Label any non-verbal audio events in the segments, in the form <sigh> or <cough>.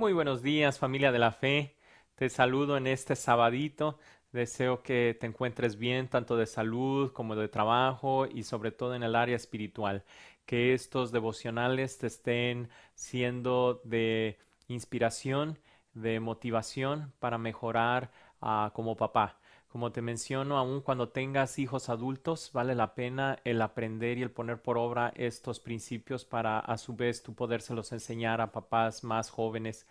Muy buenos días, familia de la fe. Te saludo en este sabadito. Deseo que te encuentres bien, tanto de salud como de trabajo y sobre todo en el área espiritual. Que estos devocionales te estén siendo de inspiración, de motivación para mejorar ah, como papá. Como te menciono, aun cuando tengas hijos adultos, vale la pena el aprender y el poner por obra estos principios para a su vez tú los enseñar a papás más jóvenes.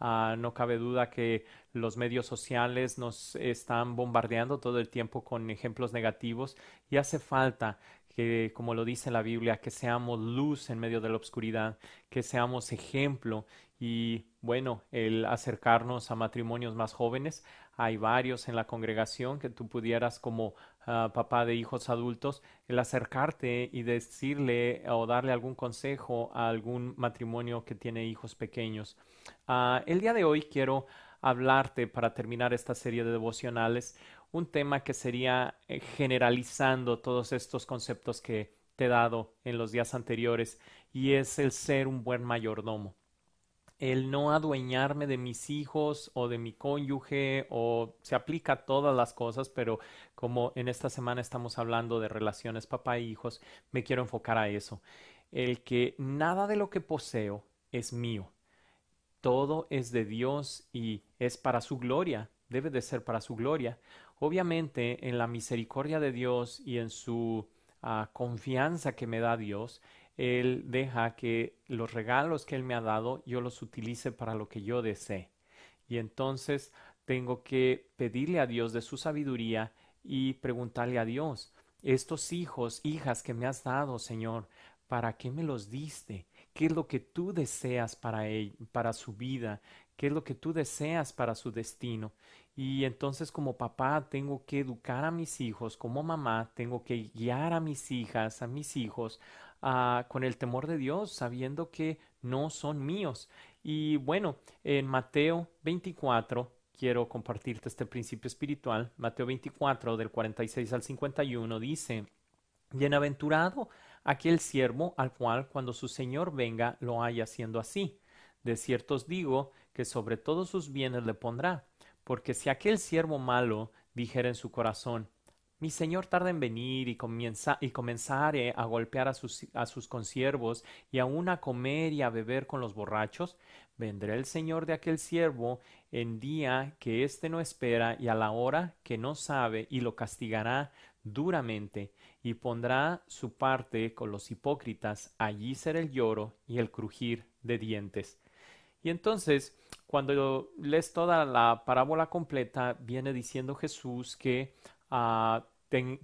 Ah, no cabe duda que los medios sociales nos están bombardeando todo el tiempo con ejemplos negativos y hace falta que, como lo dice la Biblia, que seamos luz en medio de la oscuridad, que seamos ejemplo y, bueno, el acercarnos a matrimonios más jóvenes hay varios en la congregación que tú pudieras como ah, papá de hijos adultos, el acercarte y decirle o darle algún consejo a algún matrimonio que tiene hijos pequeños. Ah, el día de hoy quiero hablarte para terminar esta serie de devocionales un tema que sería eh, generalizando todos estos conceptos que te he dado en los días anteriores y es el ser un buen mayordomo el no adueñarme de mis hijos o de mi cónyuge o se aplica a todas las cosas, pero como en esta semana estamos hablando de relaciones papá e hijos, me quiero enfocar a eso. El que nada de lo que poseo es mío. Todo es de Dios y es para su gloria, debe de ser para su gloria. Obviamente en la misericordia de Dios y en su ah, confianza que me da Dios, él deja que los regalos que Él me ha dado yo los utilice para lo que yo desee. Y entonces tengo que pedirle a Dios de su sabiduría y preguntarle a Dios, estos hijos, hijas que me has dado, Señor, ¿para qué me los diste? ¿Qué es lo que tú deseas para, él, para su vida? ¿Qué es lo que tú deseas para su destino? Y entonces como papá tengo que educar a mis hijos, como mamá tengo que guiar a mis hijas, a mis hijos, Ah, con el temor de Dios, sabiendo que no son míos. Y bueno, en Mateo 24, quiero compartirte este principio espiritual. Mateo 24, del 46 al 51, dice, Bienaventurado aquel siervo al cual cuando su Señor venga lo haya haciendo así. De cierto os digo que sobre todos sus bienes le pondrá, porque si aquel siervo malo dijera en su corazón, mi señor tarda en venir y, comienza, y comenzare eh, a golpear a sus, a sus consiervos y aún a comer y a beber con los borrachos. Vendrá el señor de aquel siervo en día que éste no espera y a la hora que no sabe y lo castigará duramente y pondrá su parte con los hipócritas. Allí será el lloro y el crujir de dientes. Y entonces, cuando lees toda la parábola completa, viene diciendo Jesús que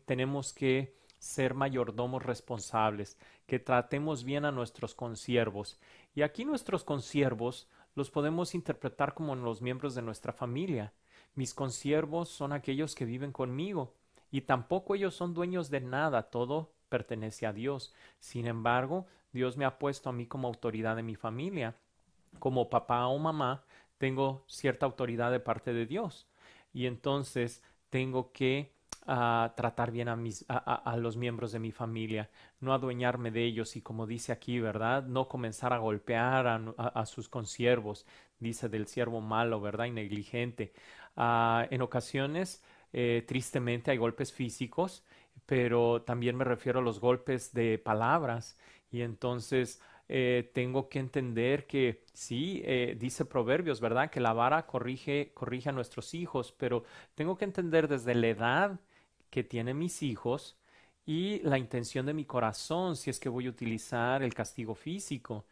tenemos que ser mayordomos responsables, que tratemos bien a nuestros consiervos. Y aquí nuestros consiervos los podemos interpretar como los miembros de nuestra familia. Mis consiervos son aquellos que viven conmigo, y tampoco ellos son dueños de nada, todo pertenece a Dios. Sin embargo, Dios me ha puesto a mí como autoridad de mi familia. Como papá o mamá, tengo cierta autoridad de parte de Dios. Y entonces tengo que ah, tratar bien a, mis, a, los miembros de mi familia, no adueñarme de ellos y como dice aquí, ¿verdad? No comenzar a golpear a, sus consiervos, dice del siervo malo, ¿verdad? Y negligente. Ah, en ocasiones, eh, tristemente, hay golpes físicos, pero también me refiero a los golpes de palabras y entonces eh, tengo que entender que sí, eh, dice Proverbios, ¿verdad? Que la vara corrige, corrige a nuestros hijos, pero tengo que entender desde la edad que tienen mis hijos y la intención de mi corazón, si es que voy a utilizar el castigo físico.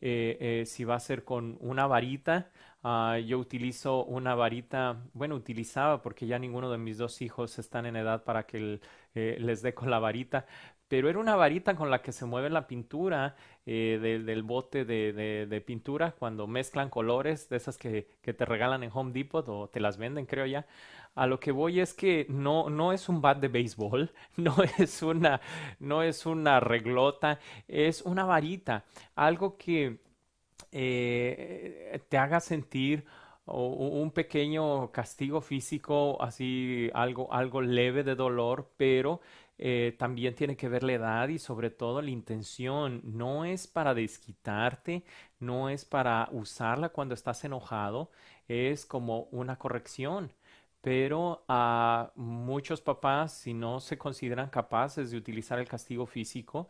Eh, si va a ser con una varita. Ah, yo utilizo una varita, bueno, utilizaba porque ya ninguno de mis dos hijos están en edad para que les dé con la varita, pero era una varita con la que se mueve la pintura eh, del bote de, pintura cuando mezclan colores, de esas que, te regalan en Home Depot o te las venden, creo ya. A lo que voy es que no, no es un bat de béisbol, <laughs> no es, una, no es una reglota, es una varita, algo que eh, te haga sentir un pequeño castigo físico, así algo, algo leve de dolor, pero eh, también tiene que ver la edad y sobre todo la intención. No es para desquitarte, no es para usarla cuando estás enojado, es como una corrección. Pero a muchos papás, si no se consideran capaces de utilizar el castigo físico,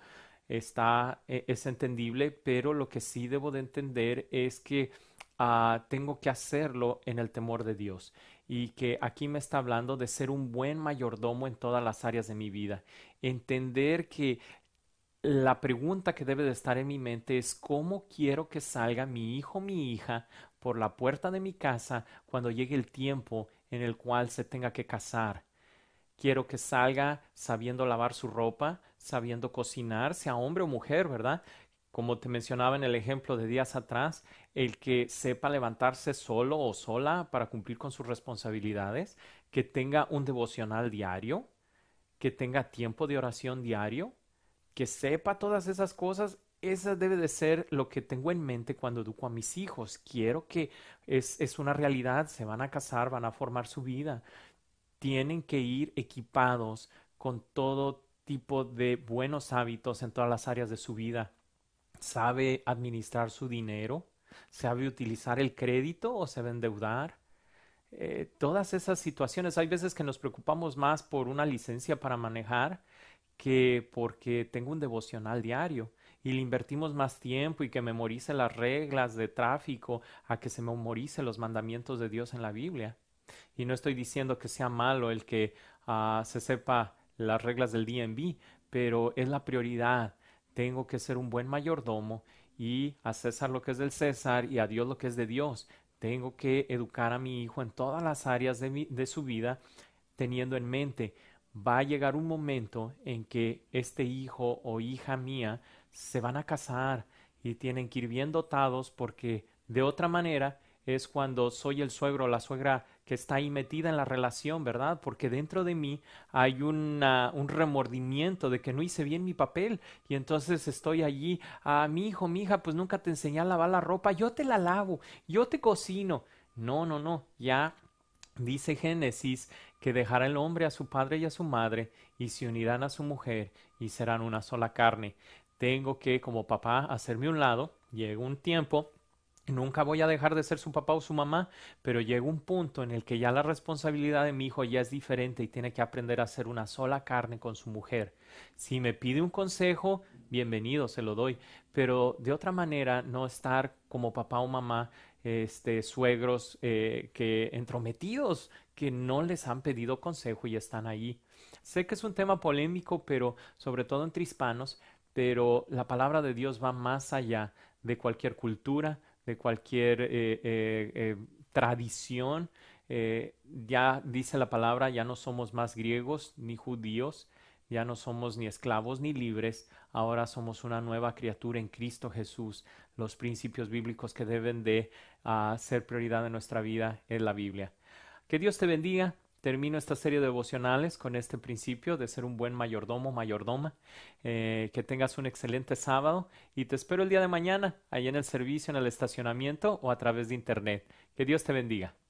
está, e, es entendible, pero lo que sí debo de entender es que ah, tengo que hacerlo en el temor de Dios y que aquí me está hablando de ser un buen mayordomo en todas las áreas de mi vida. Entender que la pregunta que debe de estar en mi mente es cómo quiero que salga mi hijo, mi hija, por la puerta de mi casa cuando llegue el tiempo en el cual se tenga que casar. Quiero que salga sabiendo lavar su ropa, sabiendo cocinar, sea hombre o mujer, ¿verdad? como te mencionaba en el ejemplo de días atrás, el que sepa levantarse solo o sola para cumplir con sus responsabilidades, que tenga un devocional diario, que tenga tiempo de oración diario, que sepa todas esas cosas, esa debe de ser lo que tengo en mente cuando educo a mis hijos. Quiero que es, es una realidad, se van a casar, van a formar su vida. Tienen que ir equipados con todo tipo de buenos hábitos en todas las áreas de su vida sabe administrar su dinero, sabe utilizar el crédito o se va endeudar. Eh, todas esas situaciones, hay veces que nos preocupamos más por una licencia para manejar que porque tengo un devocional diario y le invertimos más tiempo y que memorice las reglas de tráfico a que se memorice los mandamientos de Dios en la Biblia. Y no estoy diciendo que sea malo el que ah, se sepa las reglas del DNB, pero es la prioridad tengo que ser un buen mayordomo y a César lo que es del César y a Dios lo que es de Dios. Tengo que educar a mi hijo en todas las áreas de, de su vida teniendo en mente, va a llegar un momento en que este hijo o hija mía se van a casar y tienen que ir bien dotados porque de otra manera es cuando soy el suegro o la suegra que está ahí metida en la relación, ¿verdad? Porque dentro de mí hay una, un remordimiento de que no hice bien mi papel y entonces estoy allí, a ah, mi hijo, mi hija, pues nunca te enseñé a lavar la ropa, yo te la lavo, yo te cocino. No, no, no, ya dice Génesis que dejará el hombre a su padre y a su madre y se unirán a su mujer y serán una sola carne. Tengo que, como papá, hacerme un lado, llega un tiempo Nunca voy a dejar de ser su papá o su mamá, pero llega un punto en el que ya la responsabilidad de mi hijo ya es diferente y tiene que aprender a ser una sola carne con su mujer. Si me pide un consejo, bienvenido, se lo doy, pero de otra manera no estar como papá o mamá, este, suegros eh, que entrometidos, que no les han pedido consejo y están ahí. Sé que es un tema polémico, pero sobre todo entre hispanos, pero la palabra de Dios va más allá de cualquier cultura, de cualquier eh, eh, eh, tradición. ya dice la palabra, ya no somos más griegos ni judíos, ya no somos ni esclavos ni libres, ahora somos una nueva criatura en Cristo Jesús. Los principios bíblicos que deben de ah, ser prioridad en nuestra vida es la Biblia. Que Dios te bendiga. Termino esta serie de devocionales con este principio de ser un buen mayordomo, mayordoma. Eh, que tengas un excelente sábado y te espero el día de mañana, allá en el servicio, en el estacionamiento o a través de internet. Que Dios te bendiga.